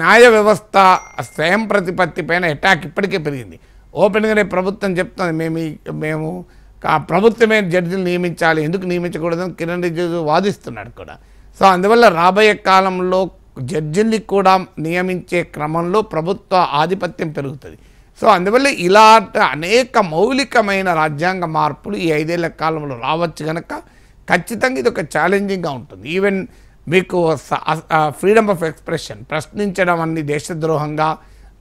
న్యాయ వ్యవస్థ స్వయం ప్రతిపత్తి పైన అటాక్ ఇప్పటికే పెరిగింది ఓపెన్గానే ప్రభుత్వం చెప్తుంది మేము మేము ప్రభుత్వమే జడ్జిని నియమించాలి ఎందుకు నియమించకూడదని కిరణ్ రిజిజు వాదిస్తున్నాడు కూడా సో అందువల్ల రాబోయే కాలంలో జడ్జిల్ని కూడా నియమించే క్రమంలో ప్రభుత్వ ఆధిపత్యం పెరుగుతుంది సో అందువల్ల ఇలా అనేక మౌలికమైన రాజ్యాంగ మార్పులు ఈ ఐదేళ్ల కాలంలో రావచ్చు కనుక ఖచ్చితంగా ఇది ఒక ఛాలెంజింగ్గా ఉంటుంది ఈవెన్ మీకు ఫ్రీడమ్ ఆఫ్ ఎక్స్ప్రెషన్ ప్రశ్నించడం అన్ని దేశద్రోహంగా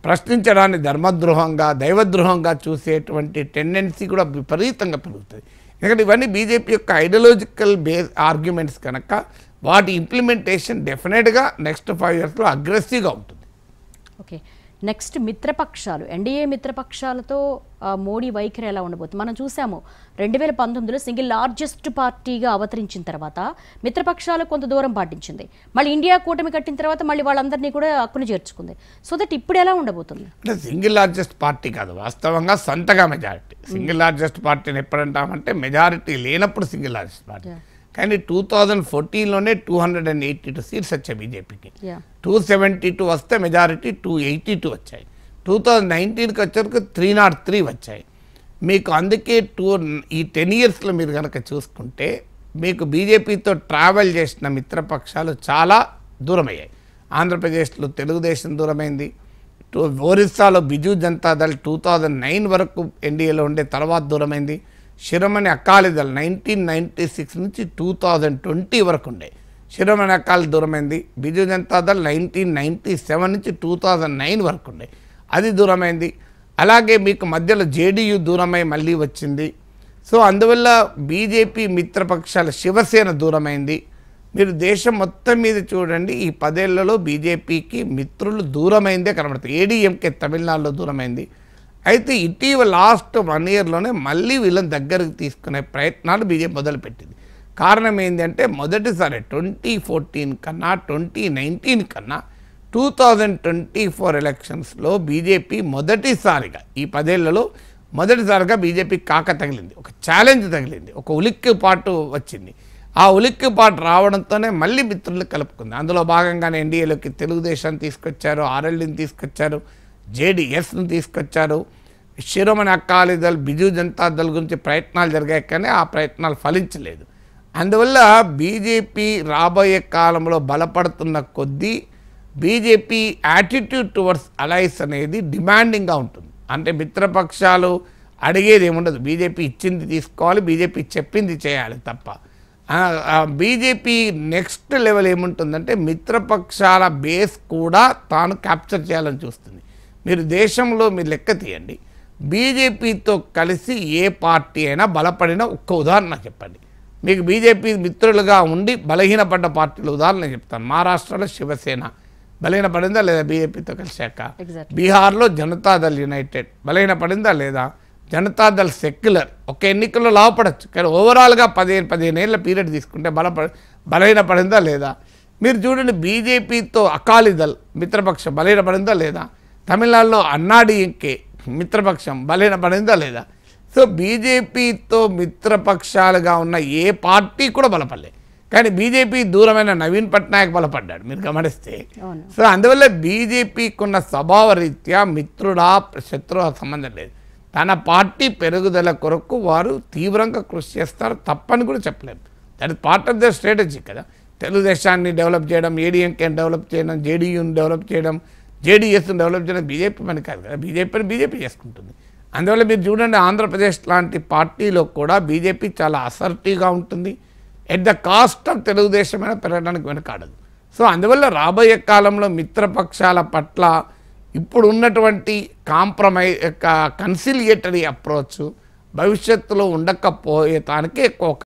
ప్రశ్నించడాన్ని ధర్మద్రోహంగా దైవద్రోహంగా చూసేటువంటి టెండెన్సీ కూడా విపరీతంగా పెరుగుతుంది ఎందుకంటే ఇవన్నీ బీజేపీ యొక్క ఐడియలాజికల్ బేస్ ఆర్గ్యుమెంట్స్ కనుక వాటి ఇంప్లిమెంటేషన్ డెఫినెట్గా నెక్స్ట్ ఫైవ్ ఇయర్స్లో అగ్రెసివ్గా ఉంటుంది ఓకే నెక్స్ట్ మిత్రపక్షాలు ఎన్డీఏ మిత్రపక్షాలతో మోడీ వైఖరి ఎలా ఉండబోతుంది మనం చూసాము రెండు వేల పంతొమ్మిదిలో సింగిల్ లార్జెస్ట్ పార్టీగా అవతరించిన తర్వాత మిత్రపక్షాలు కొంత దూరం పాటించింది మళ్ళీ ఇండియా కూటమి కట్టిన తర్వాత మళ్ళీ వాళ్ళందరినీ కూడా హక్కును చేర్చుకుంది సో దట్ ఇప్పుడు ఎలా ఉండబోతుంది అంటే సింగిల్ లార్జెస్ట్ పార్టీ కాదు వాస్తవంగా సొంతగా మెజారిటీ సింగిల్ hmm. లార్జెస్ట్ పార్టీని ఎప్పుడంటామంటే మెజారిటీ లేనప్పుడు సింగిల్ లార్జెస్ట్ పార్టీ కానీ టూ థౌజండ్ ఫోర్టీన్లోనే two hundred and eighty two seats వచ్చాయి బీజేపీకి టూ సెవెంటీ టూ వస్తే మెజారిటీ టూ ఎయిటీ టూ వచ్చాయి టూ థౌజండ్ నైన్టీన్కి వచ్చేవరకు త్రీ నాట్ త్రీ వచ్చాయి మీకు అందుకే టూ ఈ టెన్ ఇయర్స్లో మీరు కనుక చూసుకుంటే మీకు బీజేపీతో ట్రావెల్ చేసిన మిత్రపక్షాలు చాలా దూరమయ్యాయి ఆంధ్రప్రదేశ్లో తెలుగుదేశం దూరమైంది టూ ఒరిస్సాలో Biju Janata Dal two thousand nine వరకు ఎన్డీఏలో ఉండే తర్వాత దూరమైంది Shiromani Akali Dal nineteen ninety six నుంచి టూ థౌజండ్ ట్వంటీ వరకు ఉండే శిరోమణి అకాలి దూరమైంది Biju Dal nineteen ninety seven నుంచి టూ థౌజండ్ నైన్ వరకు ఉండే అది దూరమైంది అలాగే మీకు మధ్యలో జేడీయూ దూరమై మళ్ళీ వచ్చింది సో అందువల్ల బీజేపీ మిత్రపక్షాల శివసేన దూరమైంది మీరు దేశం మొత్తం మీద చూడండి ఈ పదేళ్లలో బీజేపీకి మిత్రులు దూరమైందే కనబడుతుంది ఏడీఎంకే తమిళనాడులో దూరమైంది అయితే ఇటీవల లాస్ట్ వన్ ఇయర్లోనే మళ్ళీ వీళ్ళని దగ్గరకు తీసుకునే ప్రయత్నాలు బీజేపీ మొదలుపెట్టింది కారణం ఏంటంటే మొదటిసారి ట్వంటీ ఫోర్టీన్ కన్నా ట్వంటీ నైన్టీన్ కన్నా టూ థౌజండ్ ట్వంటీ ఫోర్ ఎలక్షన్స్లో బీజేపీ మొదటిసారిగా ఈ పదేళ్లలో మొదటిసారిగా బీజేపీ కాక తగిలింది ఒక ఛాలెంజ్ తగిలింది ఒక ఉలిక్కి పాటు వచ్చింది ఆ ఉలిక్కి పాటు రావడంతోనే మళ్ళీ మిత్రులు కలుపుకుంది అందులో భాగంగానే ఎన్డీఏలోకి తెలుగుదేశాన్ని తీసుకొచ్చారు ఆర్ఎల్డీని తీసుకొచ్చారు జేడీఎస్ను తీసుకొచ్చారు శిరోమణి అకాలి దళ బిజు జనతా దళ గురించి ప్రయత్నాలు జరిగాయి కానీ ఆ ప్రయత్నాలు ఫలించలేదు అందువల్ల బీజేపీ రాబోయే కాలంలో బలపడుతున్న కొద్దీ బీజేపీ యాటిట్యూడ్ టువర్డ్స్ అలయన్స్ అనేది డిమాండింగ్గా ఉంటుంది అంటే మిత్రపక్షాలు అడిగేది ఏముండదు బీజేపీ ఇచ్చింది తీసుకోవాలి బీజేపీ చెప్పింది చేయాలి తప్ప బీజేపీ నెక్స్ట్ లెవెల్ ఏముంటుందంటే మిత్రపక్షాల బేస్ కూడా తాను క్యాప్చర్ చేయాలని చూస్తుంది మీరు దేశంలో మీరు లెక్క తీయండి బీజేపీతో కలిసి ఏ పార్టీ అయినా బలపడిన ఒక్క ఉదాహరణ చెప్పండి మీకు బీజేపీ మిత్రులుగా ఉండి బలహీనపడ్డ పార్టీల ఉదాహరణ చెప్తాను మహారాష్ట్రలో శివసేన బలహీనపడిందా లేదా బీజేపీతో కలిసాక బీహార్లో జనతాదళ్ యునైటెడ్ బలహీనపడిందా లేదా జనతాదళ్ సెక్యులర్ ఒక ఎన్నికల్లో లాభపడచ్చు కానీ ఓవరాల్గా పదిహేను పదిహేను ఏళ్ళ పీరియడ్ తీసుకుంటే బలప బలహీనపడిందా లేదా మీరు చూడండి బీజేపీతో అకాలీదళ్ మిత్రపక్ష బలహీనపడిందా లేదా తమిళనాడులో అన్నాడీఎంకే మిత్రపక్షం బలహీన పడిందా లేదా సో బీజేపీతో మిత్రపక్షాలుగా ఉన్న ఏ పార్టీ కూడా బలపడలే కానీ బీజేపీ దూరమైన నవీన్ పట్నాయక్ బలపడ్డాడు మీరు గమనిస్తే సో అందువల్ల బీజేపీకి ఉన్న స్వభావ రీత్యా మిత్రుడా శత్రువు సంబంధం లేదు తన పార్టీ పెరుగుదల కొరకు వారు తీవ్రంగా కృషి చేస్తారు తప్పని కూడా చెప్పలేదు దాని పార్ట్ ఆఫ్ ద స్ట్రాటజీ కదా తెలుగుదేశాన్ని డెవలప్ చేయడం ఏడీఎంకేని డెవలప్ చేయడం జేడీయూని డెవలప్ చేయడం జేడీఎస్ను డెవలప్ చేయడం బీజేపీ పని కాదు కదా బీజేపీని బీజేపీ చేసుకుంటుంది అందువల్ల మీరు చూడండి ఆంధ్రప్రదేశ్ లాంటి పార్టీలో కూడా బీజేపీ చాలా అసర్టివ్గా ఉంటుంది at the cost of Telugu Desam అయినా పెరగడానికి వెనకాడదు సో అందువల్ల రాబోయే కాలంలో మిత్రపక్షాల పట్ల ఇప్పుడు ఉన్నటువంటి కాంప్రమైజ్ కన్సిలియేటరీ అప్రోచ్ భవిష్యత్తులో ఉండకపోయేదానికి ఎక్కువ